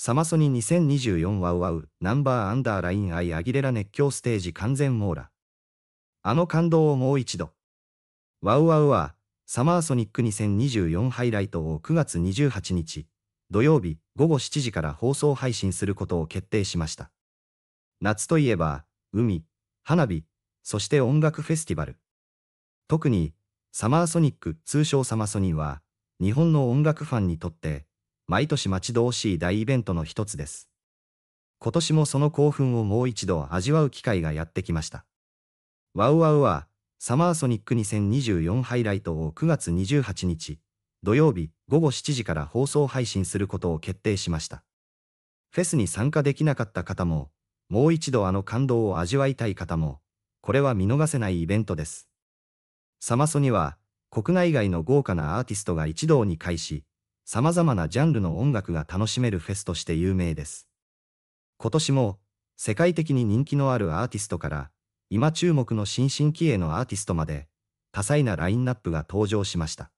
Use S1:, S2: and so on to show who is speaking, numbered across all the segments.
S1: サマソニ2024ワウワウナンバーアンダーラインアイアギレラ熱狂ステージ完全網羅。あの感動をもう一度。ワウワウは、サマーソニック2024ハイライトを9月28日、土曜日午後7時から放送配信することを決定しました。夏といえば、海、花火、そして音楽フェスティバル。特に、サマーソニック通称サマソニは、日本の音楽ファンにとって、毎年待ち遠しい大イベントの一つです。今年もその興奮をもう一度味わう機会がやってきました。ワウワウは、サマーソニック2024ハイライトを9月28日、土曜日午後7時から放送配信することを決定しました。フェスに参加できなかった方も、もう一度あの感動を味わいたい方も、これは見逃せないイベントです。サマソには、国内外の豪華なアーティストが一堂に会し、様々なジャンルの音楽が楽しめるフェスとして有名です。今年も、世界的に人気のあるアーティストから、今注目の新進気鋭のアーティストまで、多彩なラインナップが登場しました。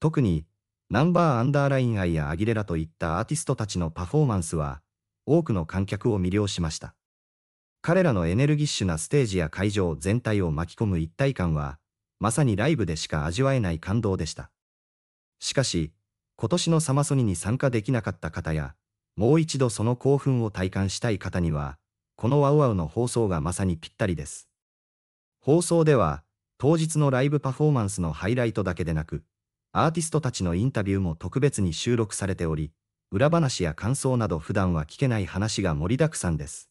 S1: 特に、ナンバーアンダーラインアイやアギレラといったアーティストたちのパフォーマンスは、多くの観客を魅了しました。彼らのエネルギッシュなステージや会場全体を巻き込む一体感は、まさにライブでしか味わえない感動でした。しかし、今年のサマソニに参加できなかった方や、もう一度その興奮を体感したい方には、このワウワウの放送がまさにぴったりです。放送では、当日のライブパフォーマンスのハイライトだけでなく、アーティストたちのインタビューも特別に収録されており、裏話や感想など普段は聞けない話が盛りだくさんです。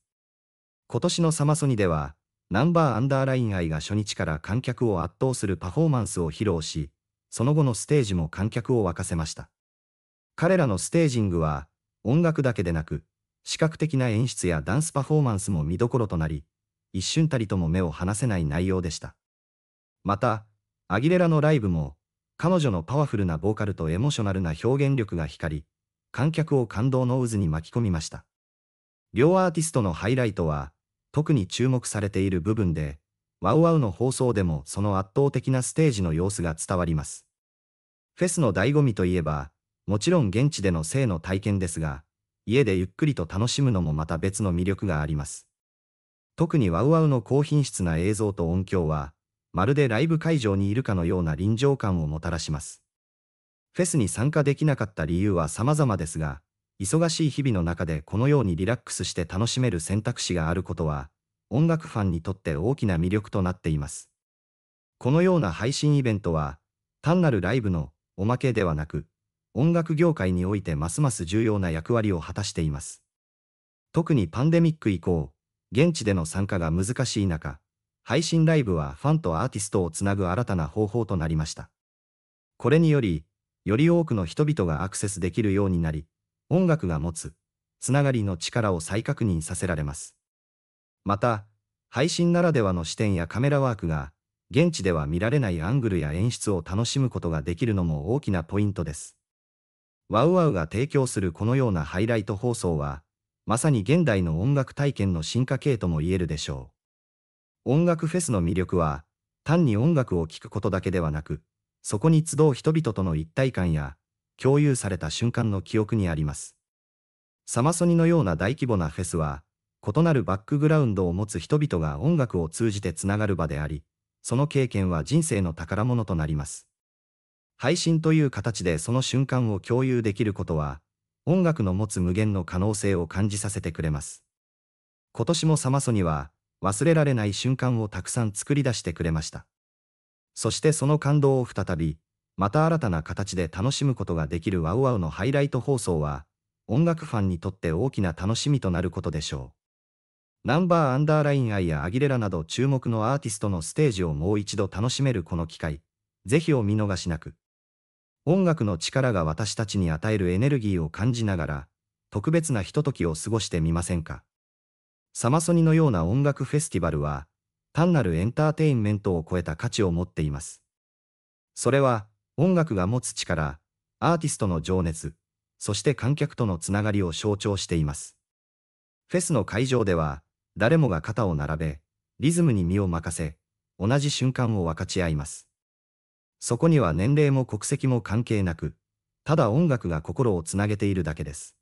S1: 今年のサマソニでは、ナンバーアンダーライン愛が初日から観客を圧倒するパフォーマンスを披露し、その後のステージも観客を沸かせました。彼らのステージングは、音楽だけでなく、視覚的な演出やダンスパフォーマンスも見どころとなり、一瞬たりとも目を離せない内容でした。また、アギレラのライブも、彼女のパワフルなボーカルとエモーショナルな表現力が光り、観客を感動の渦に巻き込みました。両アーティストのハイライトは、特に注目されている部分で、ワウワウの放送でもその圧倒的なステージの様子が伝わります。フェスの醍醐味といえば、もちろん現地での性の体験ですが、家でゆっくりと楽しむのもまた別の魅力があります。特にワウワウの高品質な映像と音響は、まるでライブ会場にいるかのような臨場感をもたらします。フェスに参加できなかった理由は様々ですが、忙しい日々の中でこのようにリラックスして楽しめる選択肢があることは、音楽ファンにとって大きな魅力となっています。このような配信イベントは、単なるライブのおまけではなく、音楽業界においてますます重要な役割を果たしています。特にパンデミック以降、現地での参加が難しい中、配信ライブはファンとアーティストをつなぐ新たな方法となりました。これにより、より多くの人々がアクセスできるようになり、音楽が持つ、つながりの力を再確認させられます。また、配信ならではの視点やカメラワークが、現地では見られないアングルや演出を楽しむことができるのも大きなポイントです。ワウワウが提供するこのようなハイライト放送は、まさに現代の音楽体験の進化系とも言えるでしょう。音楽フェスの魅力は、単に音楽を聴くことだけではなく、そこに集う人々との一体感や、共有された瞬間の記憶にあります。サマソニのような大規模なフェスは、異なるバックグラウンドを持つ人々が音楽を通じてつながる場であり、その経験は人生の宝物となります。配信という形でその瞬間を共有できることは、音楽の持つ無限の可能性を感じさせてくれます。今年もサマソには、忘れられない瞬間をたくさん作り出してくれました。そしてその感動を再び、また新たな形で楽しむことができるワウワウのハイライト放送は、音楽ファンにとって大きな楽しみとなることでしょう。ナンバーアンダーラインアイやアギレラなど注目のアーティストのステージをもう一度楽しめるこの機会、ぜひお見逃しなく。音楽の力が私たちに与えるエネルギーを感じながら、特別なひとときを過ごしてみませんか。サマソニのような音楽フェスティバルは、単なるエンターテインメントを超えた価値を持っています。それは、音楽が持つ力、アーティストの情熱、そして観客とのつながりを象徴しています。フェスの会場では、誰もが肩を並べ、リズムに身を任せ、同じ瞬間を分かち合います。そこには年齢も国籍も関係なく、ただ音楽が心をつなげているだけです。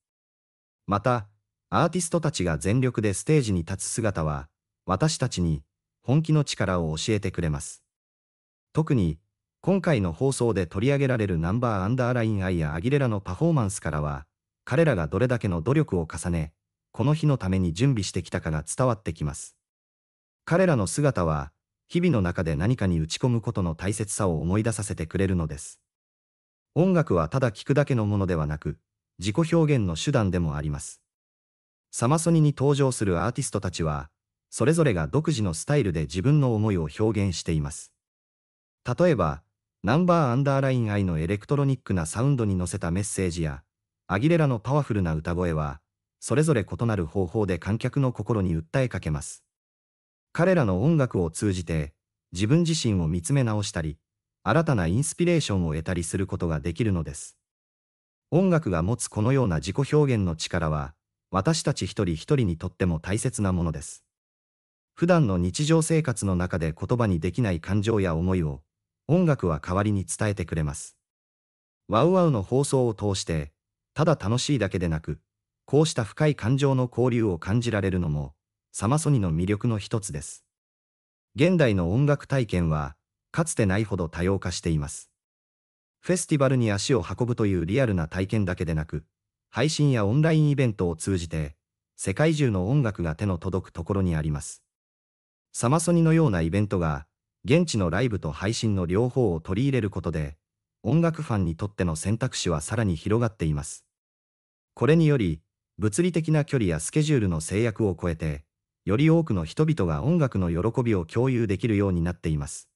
S1: また、アーティストたちが全力でステージに立つ姿は、私たちに本気の力を教えてくれます。特に、今回の放送で取り上げられるナンバーアンダーラインアイやアギレラのパフォーマンスからは、彼らがどれだけの努力を重ね、この日のために準備してきたかが伝わってきます。彼らの姿は、日々の中で何かに打ち込むことの大切さを思い出させてくれるのです。音楽はただ聴くだけのものではなく、自己表現の手段でもあります。サマソニに登場するアーティストたちは、それぞれが独自のスタイルで自分の思いを表現しています。例えば、ナンバーアンダーライン愛のエレクトロニックなサウンドに乗せたメッセージや、アギレラのパワフルな歌声は、それぞれ異なる方法で観客の心に訴えかけます。彼らの音楽を通じて、自分自身を見つめ直したり、新たなインスピレーションを得たりすることができるのです。音楽が持つこのような自己表現の力は、私たち一人一人にとっても大切なものです。普段の日常生活の中で言葉にできない感情や思いを、音楽は代わりに伝えてくれます。ワウワウの放送を通して、ただ楽しいだけでなく、こうした深い感情の交流を感じられるのも、サマソニの魅力の一つです。現代の音楽体験は、かつてないほど多様化しています。フェスティバルに足を運ぶというリアルな体験だけでなく、配信やオンラインイベントを通じて、世界中の音楽が手の届くところにあります。サマソニのようなイベントが、現地のライブと配信の両方を取り入れることで、音楽ファンにとっての選択肢はさらに広がっています。これにより、物理的な距離やスケジュールの制約を超えて、より多くの人々が音楽の喜びを共有できるようになっています。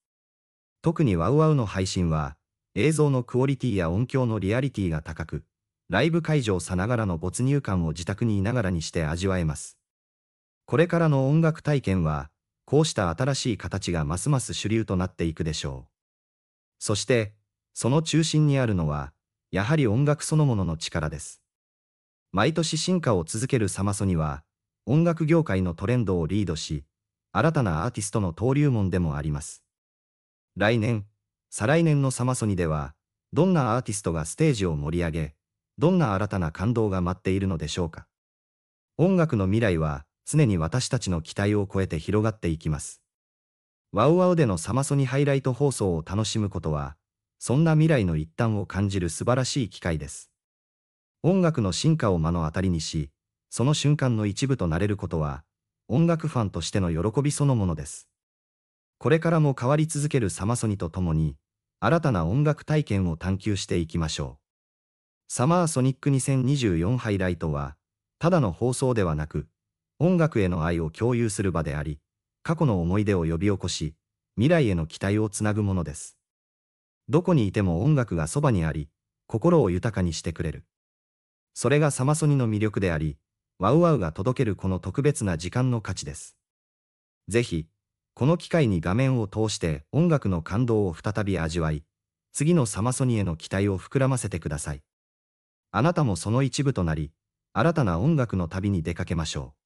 S1: 特にワウワウの配信は、映像のクオリティや音響のリアリティが高く、ライブ会場さながらの没入感を自宅にいながらにして味わえます。これからの音楽体験は、こうした新しい形がますます主流となっていくでしょう。そして、その中心にあるのは、やはり音楽そのものの力です。毎年進化を続けるサマソには、音楽業界のトレンドをリードし、新たなアーティストの登竜門でもあります。来年、再来年のサマソニでは、どんなアーティストがステージを盛り上げ、どんな新たな感動が待っているのでしょうか。音楽の未来は、常に私たちの期待を超えて広がっていきます。ワウワウでのサマソニハイライト放送を楽しむことは、そんな未来の一端を感じる素晴らしい機会です。音楽の進化を目の当たりにし、その瞬間の一部となれることは、音楽ファンとしての喜びそのものです。これからも変わり続けるサマソニと共に、新たな音楽体験を探求していきましょう。サマーソニック2024ハイライトは、ただの放送ではなく、音楽への愛を共有する場であり、過去の思い出を呼び起こし、未来への期待をつなぐものです。どこにいても音楽がそばにあり、心を豊かにしてくれる。それがサマソニの魅力であり、ワウワウが届けるこの特別な時間の価値です。ぜひ、この機会に画面を通して音楽の感動を再び味わい、次のサマソニへの期待を膨らませてください。あなたもその一部となり、新たな音楽の旅に出かけましょう。